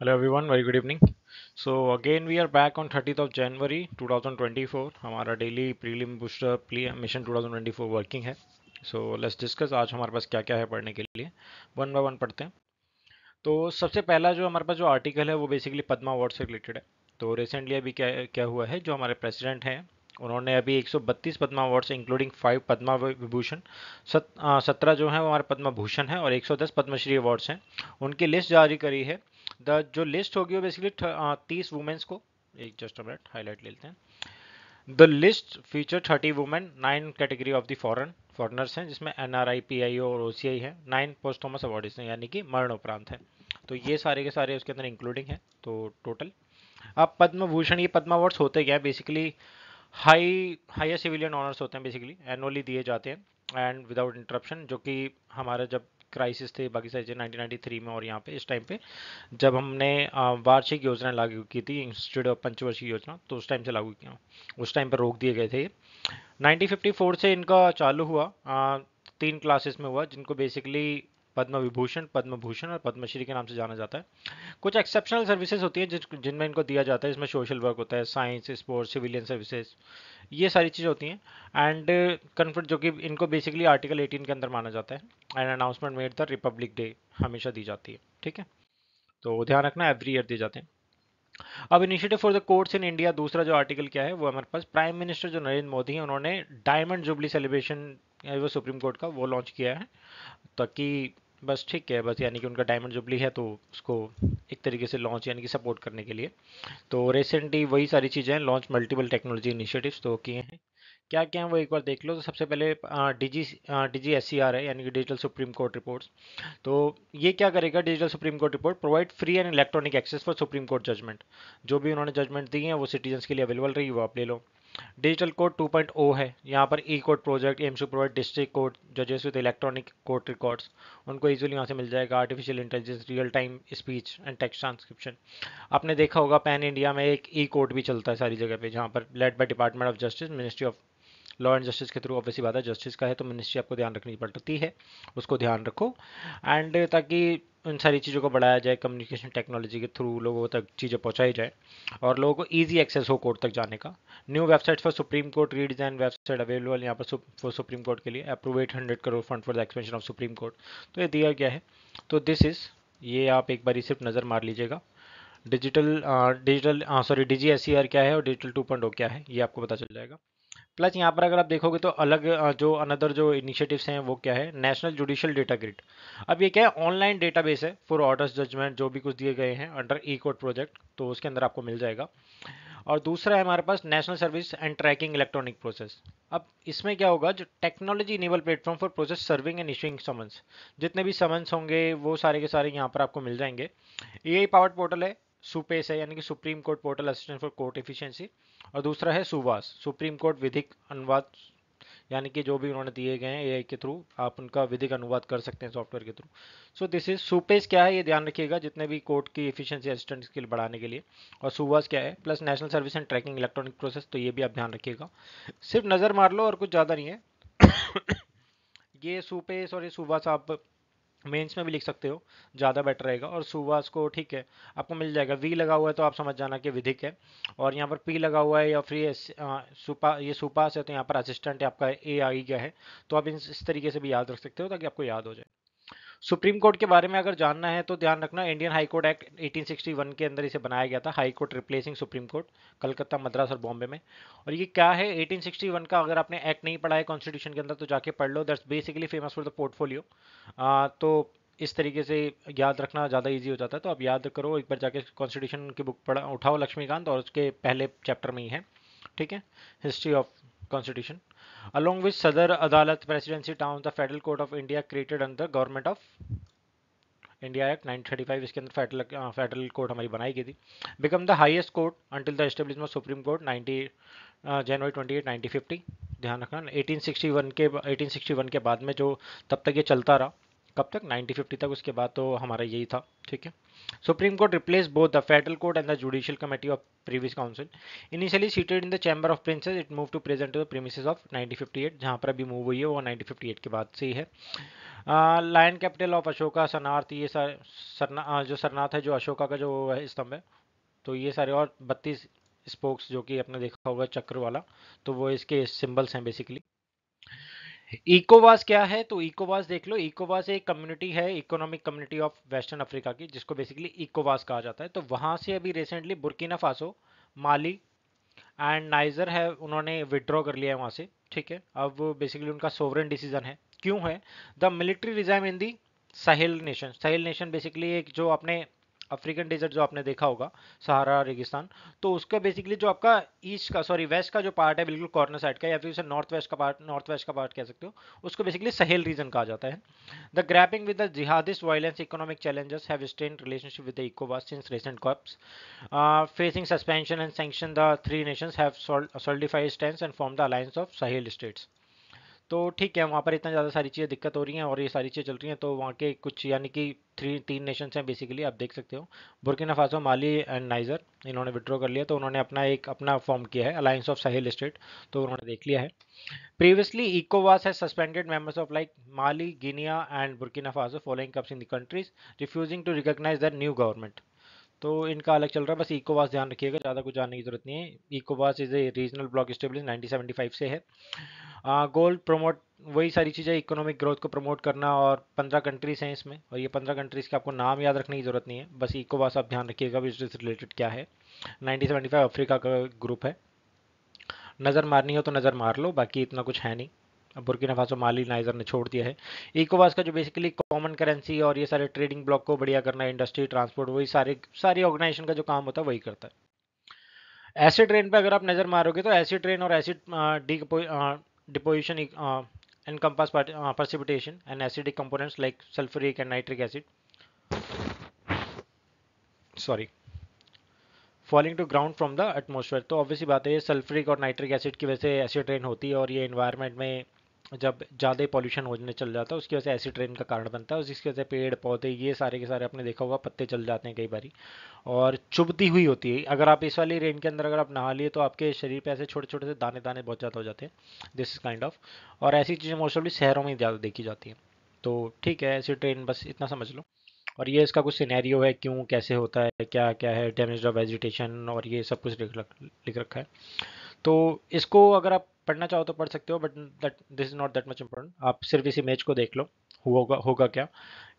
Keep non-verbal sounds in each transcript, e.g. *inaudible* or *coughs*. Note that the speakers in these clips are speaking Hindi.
hello everyone very good evening so again we are back on two thousand twenty 2024 हमारा daily mission two thousand twenty 2024 working है सो लेट्स डिस्कस आज हमारे पास क्या क्या है पढ़ने के लिए वन बाय वन पढ़ते हैं तो सबसे पहला जो हमारे पास जो आर्टिकल है वो बेसिकली पद्मा अवार्ड से रिलेटेड है तो रिसेंटली अभी क्या क्या हुआ है जो हमारे प्रेसिडेंट हैं उन्होंने अभी 132 Padma awards including five Padma Vibhushan सत्रह जो है वो हमारे पदमा भूषण है और 110 पद्मश्री अवार्ड्स हैं उनकी लिस्ट जारी करी है द जो लिस्ट होगी वो बेसिकली तीस वुमेन्स को एक जस्ट मिनट हाईलाइट ले लेते हैं the list feature thirty women nine category of the foreign foreigners हैं जिसमें N R I P I O और ओ सी आई है नाइन पोस्टोमस अवार्डिस हैं यानी कि मरण उपरांत हैं तो ये सारे के सारे उसके अंदर इंक्लूडिंग है तो टोटल अब पद्म भूषण ये पद्म अवार्ड्स होते क्या है basically high higher civilian honours होते हैं बेसिकली एनुअली दिए जाते हैं एंड विदाउट इंटरप्शन जो कि हमारा जब क्राइसिस थे बाकी सारी चीज़ें नाइनटीन में और यहाँ पे इस टाइम पे जब हमने वार्षिक योजना लागू की थी इंस्टीट्यूट ऑफ पंचवर्षीय योजना तो उस टाइम से लागू किया उस टाइम पर रोक दिए गए थे 1954 से इनका चालू हुआ आ, तीन क्लासेस में हुआ जिनको बेसिकली पद्म विभूषण पद्म भूषण और पद्मश्री के नाम से जाना जाता है कुछ एक्सेप्शनल सर्विसेज होती है जिनमें इनको दिया जाता है इसमें सोशल वर्क होता है साइंस स्पोर्ट्स सिविलियन सर्विसेज ये सारी चीज़ें होती हैं एंड कन्फर्ट जो कि इनको बेसिकली आर्टिकल 18 के अंदर माना जाता है and announcement made the republic day हमेशा दी जाती है ठीक है तो ध्यान रखना एवरी ईयर दिए जाते हैं अब initiative for the courts in India दूसरा जो आर्टिकल क्या है वो हमारे पास प्राइम मिनिस्टर जो नरेंद्र मोदी हैं उन्होंने डायमंड जुबली सेलिब्रेशन वो सुप्रीम कोर्ट का वो लॉन्च किया है ताकि बस ठीक है बस यानी कि उनका डायमंड जुबली है तो उसको एक तरीके से लॉन्च यानी कि सपोर्ट करने के लिए तो रिसेंटली वही सारी चीज़ें हैं लॉन्च मल्टीपल टेक्नोलॉजी इनिशिएटिव्स तो किए हैं क्या क्या है वो एक बार देख लो तो सबसे पहले डीजी डीजी एस है यानी कि डिजिटल सुप्रीम कोर्ट रिपोर्ट्स तो ये क्या करेगा digital supreme court report provide free and electronic access for supreme court judgement जो भी उन्होंने जजमेंट दी है वो सिटीजन्स के लिए अवेलेबल रही वो आप ले लो डिजिटल कोड 2.0 है यहाँ पर e code project aims to provide district court जजेस विद इलेक्ट्रॉनिक कोर्ट रिकॉर्ड्स उनको इजीली यहाँ से मिल जाएगा artificial intelligence real time speech and text transcription आपने देखा होगा पैन इंडिया में एक ई कोर्ट भी चलता है सारी जगह पे जहाँ पर led by department of justice ministry of law and justice के थ्रू ऑब्वियसली बात है जस्टिस का है तो मिनिस्ट्री आपको ध्यान रखनी पड़ती है उसको ध्यान रखो एंड ताकि उन सारी चीज़ों को बढ़ाया जाए कम्युनिकेशन टेक्नोलॉजी के थ्रू लोगों तक चीज़ें पहुंचाई जाए और लोगों को ईजी एक्सेस हो कोर्ट तक जाने का new website for supreme court redesign website available यहाँ पर फॉर सुप्रीम कोर्ट के लिए approve eight hundred crore fund for the expansion of supreme court तो ये दिया गया है तो दिस इज़ ये आप एक बार सिर्फ नज़र मार लीजिएगा digital digital sorry D G क्या है और डिजिटल टू oh क्या है ये आपको पता चल जाएगा प्लस यहाँ पर अगर आप देखोगे तो अलग जो अनदर जो इनिशिएटिव्स हैं वो क्या है नेशनल जुडिशियल डेटा ग्रिड अब ये क्या है ऑनलाइन डेटाबेस है फॉर ऑर्डर्स जजमेंट जो भी कुछ दिए गए हैं अंडर ई कोड प्रोजेक्ट तो उसके अंदर आपको मिल जाएगा और दूसरा है हमारे पास national service and tracking electronic process अब इसमें क्या होगा जो technology enable platform for process serving and issuing summons जितने भी समन्स होंगे वो सारे के सारे यहाँ पर आपको मिल जाएंगे ए आई पावर्ड पोर्टल है सुपेस है यानी कि supreme court portal assistant for court efficiency और दूसरा है सुवास सुप्रीम कोर्ट विधिक अनुवाद यानी कि जो भी उन्होंने दिए गए हैं एआई के थ्रू आप उनका विधिक अनुवाद कर सकते हैं सॉफ्टवेयर के through so this is SUPACE क्या है ये ध्यान रखिएगा जितने भी कोर्ट की एफिशिएंसी असिस्टेंट स्किल बढ़ाने के लिए और सुवास क्या है plus national service and tracking electronic process तो ये भी आप ध्यान रखिएगा सिर्फ नज़र मार लो और कुछ ज़्यादा नहीं है *coughs* ये सुपेस और ये सुवास आप मेंस में भी लिख सकते हो ज़्यादा बेटर रहेगा और सुवास को ठीक है आपको मिल जाएगा वी लगा हुआ है तो आप समझ जाना कि विधिक है और यहाँ पर पी लगा हुआ है या फिर सुपा ये सुपास है तो यहाँ पर असिस्टेंट आपका ए आ ही गया है तो आप इस तरीके से भी याद रख सकते हो ताकि आपको याद हो जाए सुप्रीम कोर्ट के बारे में अगर जानना है तो ध्यान रखना इंडियन हाई कोर्ट एक्ट 1861 के अंदर इसे बनाया गया था high court replacing supreme court Calcutta Madras और बॉम्बे में और ये क्या है 1861 का अगर आपने एक्ट नहीं पढ़ा है कॉन्स्टिट्यूशन के अंदर तो जाके पढ़ लो that's basically famous for the portfolio तो इस तरीके से याद रखना ज़्यादा ईजी हो जाता है तो आप याद करो एक बार जाके कॉन्स्टिट्यूशन की बुक पढ़ा उठाओ लक्ष्मीकांत और उसके पहले चैप्टर में ही है ठीक है history of constitution along which Sadar Adalat Presidency Town the Federal Court of India created under the Government of India act 1935 इसके अंदर फेडरल फेडरल कोर्ट हमारी बनाई गई थी become the highest court until the establishment supreme court 90 January twenty eight fifty ध्यान रखना 1861 के 1861 के बाद में जो तब तक ये चलता रहा कब तक 1950 तक उसके बाद तो हमारा यही था ठीक है Supreme Court replaced both the Federal Court and the Judicial Committee of previous council. Initially seated in the Chamber of Princes, it moved to present to the premises of 1958, जहाँ पर अभी मूव हुई है वो 1958 के बाद से ही है lion capital of Ashoka Sarnath ये सर, सरना जो सरनाथ है जो अशोका का जो है स्तंभ है तो ये सारे और बत्तीस स्पोक्स जो कि आपने देखा होगा चक्र वाला तो वो इसके सिंबल्स हैं बेसिकली इकोवास क्या है तो इकोवास देख लो इकोवास एक कम्युनिटी है economic community of western Africa की जिसको बेसिकली इकोवास कहा जाता है तो वहां से अभी recently Burkina Faso Mali and Niger है उन्होंने विदड्रॉ कर लिया है वहां से ठीक है अब बेसिकली उनका सोवरन डिसीजन है क्यों है the military regime in the Sahel nation Sahel nation basically एक जो अपने अफ्रीकन डेजर्ट जो आपने देखा होगा सहारा रेगिस्तान तो उसका बेसिकली जो आपका ईस्ट का सॉरी वेस्ट का जो पार्ट है बिल्कुल कॉर्नर साइड का या फिर उसे नॉर्थ वेस्ट का पार्ट नॉर्थ वेस्ट का पार्ट कह सकते हो उसको बेसिकली सहेल रीजन कहा जाता है the grappling with the jihadist violence economic challenges have strained relationship with the इकोवास since recent coups facing suspension and sanction the three nations have solidified stand and form the alliance of Sahel states तो ठीक है वहाँ पर इतना ज़्यादा सारी चीज़ें दिक्कत हो रही हैं और ये सारी चीज़ें चल रही हैं तो वहाँ के कुछ यानी कि थ्री तीन नेशंस हैं बेसिकली आप देख सकते हो Burkina Faso Mali and Niger इन्होंने विड्रॉ कर लिया तो उन्होंने अपना एक अपना फॉर्म किया है अलायंस ऑफ साहिल स्टेट तो उन्होंने देख लिया है प्रीवियसली इकोवास है suspended members of like Mali Guinea and Burkina Faso following coups in the countries refusing to recognise their new government तो इनका अलग चल रहा है बस इकोवास ध्यान रखिएगा ज़्यादा कुछ जानने की जरूरत नहीं है इकोवास is a regional bloc establish 1975 से है गोल्ड प्रमोट वही सारी चीज़ें इकोनॉमिक ग्रोथ को प्रमोट करना और 15 कंट्रीज हैं इसमें और ये 15 कंट्रीज़ के आपको नाम याद रखने की ज़रूरत नहीं है बस इकोवास आप ध्यान रखिएगा इससे रिलेटेड क्या है फाइव अफ्रीका का ग्रुप है नज़र मारनी हो तो नज़र मार लो बाकी इतना कुछ है नहीं बुर्की फासो माली नाइजर ने छोड़ दिया है इकोवास का जो बेसिकली कॉमन करेंसी और ये सारे ट्रेडिंग ब्लॉक को बढ़िया करना इंडस्ट्री ट्रांसपोर्ट वही सारे सारी ऑर्गेनाइजेशन का जो काम होता है वही करता है ऐसे ट्रेन पर अगर आप नज़र मारोगे तो एसिड ट्रेन और ऐसी deposition and uh, precipitation and acidic components like sulphuric and nitric acid sorry falling to ground from the atmosphere तो ऑब्वियसली बात है ये और नाइट्रिक एसिड की वजह से एसिड रेन होती है और ये इन्वायरमेंट में जब ज़्यादा पॉल्यूशन होने चल जाता है उसकी वजह से एसिड ट्रेन का कारण बनता है और जिसकी वजह से पेड़ पौधे ये सारे के सारे आपने देखा होगा पत्ते चल जाते हैं कई बारी और चुभती हुई होती है अगर आप इस वाली रेन के अंदर अगर आप नहा लिए तो आपके शरीर पे ऐसे छोटे छोटे से दाने दाने बहुत ज़्यादा हो जाते हैं दिस इज़ काइंड ऑफ और ऐसी चीज़ें मोस्टली शहरों में ज़्यादा देखी जाती हैं तो ठीक है ऐसी ट्रेन बस इतना समझ लो और ये इसका कुछ सिनेरियो है क्यों कैसे होता है क्या क्या है डैमेज ऑफ वेजिटेशन और ये सब कुछ लिख रखा है तो इसको अगर आप पढ़ना चाहो तो पढ़ सकते हो but that this is not that much important आप सिर्फ इस इमेज को देख लो होगा होगा क्या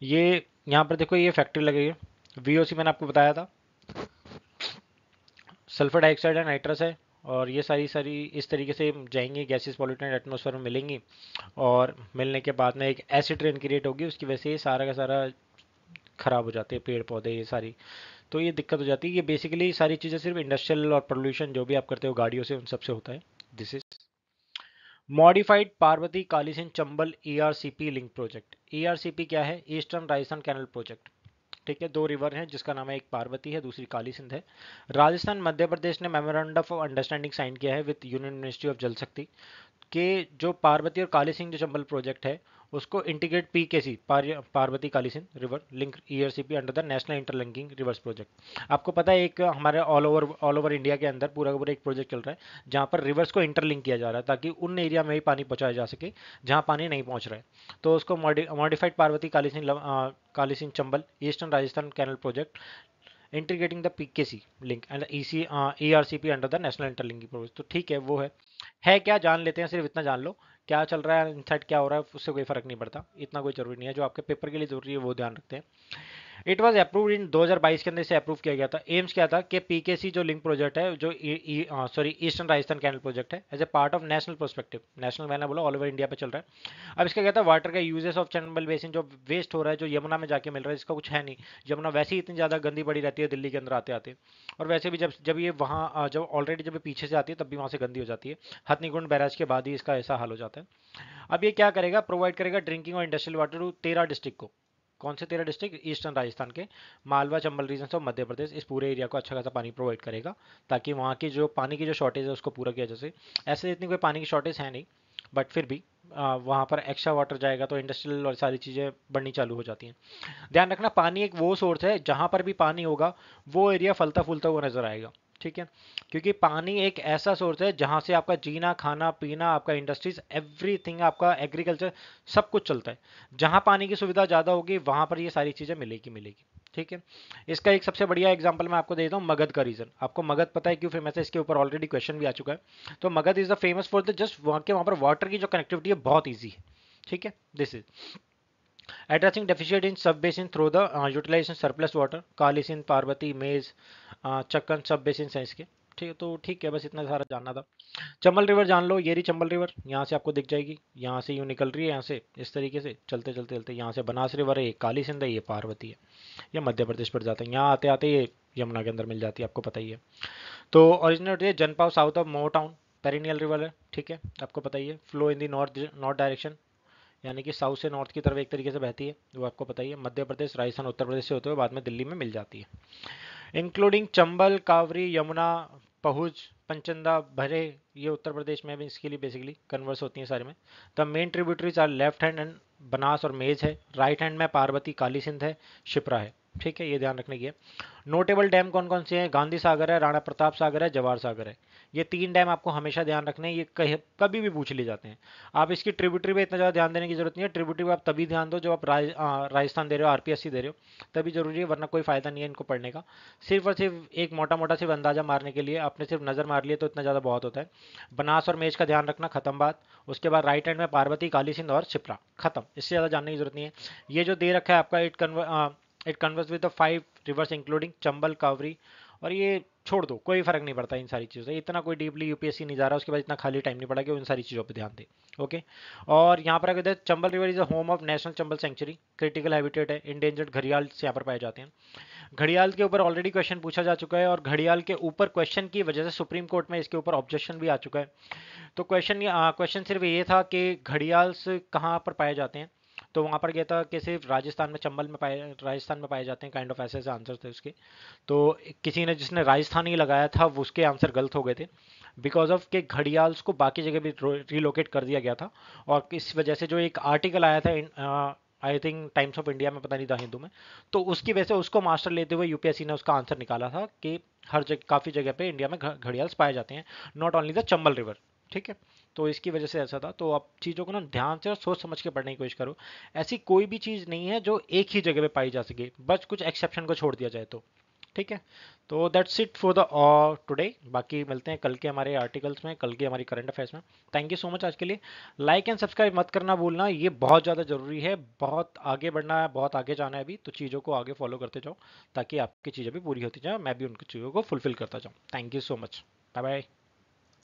ये यहाँ पर देखो ये फैक्ट्री लगेगी वी मैंने आपको बताया था सल्फर डाइऑक्साइड है नाइट्रस है और ये सारी सारी इस तरीके से जाएंगी गैसेस पॉल्यूटेंट एटमोसफेयर में मिलेंगी और मिलने के बाद में एक एसिड ट्रेन क्रिएट होगी उसकी वजह से ये सारा का सारा ख़राब हो जाते हैं पेड़ पौधे ये सारी तो ये दिक्कत हो जाती है ये बेसिकली सारी चीज़ें सिर्फ इंडस्ट्रियल और पॉल्यूशन जो भी आप करते हो गाड़ियों से उन सबसे होता है this is modified Parvati Kalisindh Chambal ERCP link project ERCP क्या है ईस्टर्न राजस्थान कैनल प्रोजेक्ट ठीक है दो रिवर हैं जिसका नाम है एक पार्वती है दूसरी काली सिंध है राजस्थान मध्य प्रदेश ने मेमोरेंडम ऑफ अंडरस्टैंडिंग साइन किया है विद यूनियन मिनिस्ट्री ऑफ जल शक्ति के जो पार्वती और काली सिंह जो चंबल प्रोजेक्ट है उसको integrate P K C Parvati Kalisindh river link E C P under the national interlinking rivers project आपको पता है एक हमारे all over all over India के अंदर पूरा का पूरा एक प्रोजेक्ट चल रहा है जहाँ पर रिवर्स को इंटरलिंक किया जा रहा है ताकि उन एरिया में ही पानी पहुँचाया जा सके जहाँ पानी नहीं पहुँच रहा है तो उसको modified Parvati Kalisindh Kalisindh Chambal eastern Rajasthan canal project integrating the C link and C P under the national interlinking progress तो ठीक है वो है है क्या जान लेते हैं सिर्फ इतना जान लो क्या चल रहा है इनसाइट क्या हो रहा है उससे कोई फर्क नहीं पड़ता इतना कोई जरूरी नहीं है जो आपके पेपर के लिए जरूरी है वो ध्यान रखते हैं इट वॉज अप्रूव्ड इन 2022 के अंदर इसे अप्रूव किया गया था एम्स क्या था कि पीकेसी जो लिंक प्रोजेक्ट है जो sorry eastern Rajasthan canal project है as a part of national prospective national मैंने बोला ऑल ओवर इंडिया पे चल रहा है अब इसका क्या था वाटर का यूजेस ऑफ चंबल बेसिन जो वेस्ट हो रहा है जो यमुना में जाके मिल रहा है इसका कुछ है नहीं यमुना वैसे ही इतनी ज़्यादा गंदी पड़ी रहती है दिल्ली के अंदर आते आते और वैसे भी जब जब ये वहाँ uh, जब ऑलरेडी जब पीछे से आती है तब भी वहाँ से गंदी हो जाती है हथनीकुंड बैराज के बाद ही इसका ऐसा हाल हो जाता है अब ये क्या करेगा प्रोवाइड करेगा ड्रिंकिंग और इंडस्ट्रियल वाटर तेरह डिस्ट्रिक्ट को कौन से तेरह डिस्ट्रिक्ट ईस्टर्न राजस्थान के मालवा चंबल रीजन और मध्य प्रदेश इस पूरे एरिया को अच्छा खासा पानी प्रोवाइड करेगा ताकि वहाँ की जो पानी की जो शॉर्टेज है उसको पूरा किया जा सके ऐसे इतनी कोई पानी की शॉर्टेज है नहीं बट फिर भी वहाँ पर एक्स्ट्रा वाटर जाएगा तो इंडस्ट्रियल और सारी चीज़ें बढ़नी चालू हो जाती हैं ध्यान रखना पानी एक वो सोर्स है जहाँ पर भी पानी होगा वो एरिया फलता फूलता हुआ नज़र आएगा ठीक है क्योंकि पानी एक ऐसा सोर्स है जहाँ से आपका जीना खाना पीना आपका इंडस्ट्रीज एवरीथिंग आपका एग्रीकल्चर सब कुछ चलता है जहाँ पानी की सुविधा ज़्यादा होगी वहाँ पर ये सारी चीज़ें मिलेगी मिलेगी ठीक है इसका एक सबसे बढ़िया एग्जाम्पल मैं आपको देता हूँ मगध का रीजन आपको मगध पता है क्यों फेमस है इसके ऊपर ऑलरेडी क्वेश्चन भी आ चुका है तो Magadh is the famous for the just वहाँ के वहाँ पर वाटर की जो कनेक्टिविटी है बहुत ईजी है ठीक है this is addressing deficit in sub basin through the utilisation surplus water water Parvati Mej Chakan सब बेसिन sub basins ठीक है तो ठीक है बस इतना सारा जानना था चंबल रिवर जान लो ये रही चंबल रिवर यहाँ से आपको दिख जाएगी यहाँ से यूँ निकल रही है यहाँ से इस तरीके से चलते चलते चलते यहाँ से बनास रिवर है ये काली सिंध है ये पार्वती है ये मध्य प्रदेश पर जाते हैं यहाँ आते आते ये यमुना के अंदर मिल जाती है आपको पता ही है तो ओरिजिनल ये Janapav south of Mhow town town perennial river है ठीक है आपको पता ही है flow in the north north direction यानी कि साउथ से नॉर्थ की तरफ एक तरीके से बहती है वो आपको पता ही है मध्य प्रदेश राजस्थान उत्तर प्रदेश से होते हुए बाद में दिल्ली में मिल जाती है इंक्लूडिंग चंबल कावरी यमुना पहुज पंचंदा भरे ये उत्तर प्रदेश में भी इसके लिए बेसिकली कन्वर्स होती हैं सारे में the main tributaries are left hand and Banas और मेज है राइट हैंड में पार्वती काली सिंध है शिप्रा है ठीक है ये ध्यान रखने की है नोटेबल डैम कौन कौन से हैं गांधी सागर है राणा प्रताप सागर है जवाहर सागर है ये तीन डैम आपको हमेशा ध्यान रखने हैं ये कह कभी भी पूछ लिए जाते हैं आप इसकी ट्रिब्यूटरी पे इतना ज़्यादा ध्यान देने की जरूरत नहीं है ट्रिब्यूटरी पे आप तभी ध्यान दो जब आप राजस्थान दे रहे हो आरपीएससी दे रहे हो तभी जरूरी है वरना कोई फायदा नहीं है इनको पढ़ने का सिर्फ और सिर्फ एक मोटा मोटा सिर्फ अंदाजा मारने के लिए आपने सिर्फ नज़र मार लिया तो इतना ज़्यादा बहुत होता है बनास और मेज का ध्यान रखना खत्म बात उसके बाद राइट हैंड में पार्वती काली सिंध और छिपरा खत्म इससे ज़्यादा जानने की जरूरत नहीं है ये जो दे रखा है आपका it convert it converges with the five rivers including Chambal Kwari और ये छोड़ दो कोई फर्क नहीं पड़ता इन सारी चीज़ों से इतना कोई डीपली यूपीएससी नहीं जा रहा उसके बाद इतना खाली टाइम नहीं पड़ा कि उन सारी चीज़ों पर ध्यान दे ओके और यहाँ पर अगर Chambal river is a home of national Chambal sanctuary critical habitat है इंडेंजर्ड घड़ियाल यहाँ पर पाए जाते हैं घड़ियाल के ऊपर ऑलरेडी क्वेश्चन पूछा जा चुका है और घड़ियाल के ऊपर क्वेश्चन की वजह से सुप्रीम कोर्ट में इसके ऊपर ऑब्जेक्शन भी आ चुका है तो क्वेश्चन क्वेश्चन सिर्फ ये था कि घड़ियाल्स कहाँ पर पाए जाते हैं तो वहाँ पर गया था कि सिर्फ राजस्थान में चंबल में पाए राजस्थान में पाए जाते हैं काइंड ऑफ ऐसे ऐसे आंसर थे उसके तो किसी ने जिसने राजस्थान ही लगाया था उसके आंसर गलत हो गए थे बिकॉज ऑफ के घड़ियाल्स को बाकी जगह भी रिलोकेट कर दिया गया था और इस वजह से जो एक आर्टिकल आया था I think Times of India में पता नहीं था हिंदू में तो उसकी वजह से उसको मास्टर लेते हुए यूपीएससी ने उसका आंसर निकाला था कि हर जगह काफ़ी जगह पे इंडिया में घड़ियाल्स पाए जाते हैं not only the Chambal river ठीक है तो इसकी वजह से ऐसा था तो आप चीज़ों को ना ध्यान से और सोच समझ के पढ़ने की कोशिश करो ऐसी कोई भी चीज़ नहीं है जो एक ही जगह पे पाई जा सके बस कुछ एक्सेप्शन को छोड़ दिया जाए तो ठीक है तो that's it for the today बाकी मिलते हैं कल के हमारे आर्टिकल्स में कल के हमारी करंट अफेयर्स में थैंक यू सो मच आज के लिए लाइक एंड सब्सक्राइब मत करना भूलना ये बहुत ज़्यादा ज़रूरी है बहुत आगे बढ़ना है बहुत आगे जाना है अभी तो चीज़ों को आगे फॉलो करते जाओ ताकि आपकी चीज़ें भी पूरी होती जाए मैं भी उनकी चीज़ों को फुलफिल करता जाऊँ thank you so much bye bye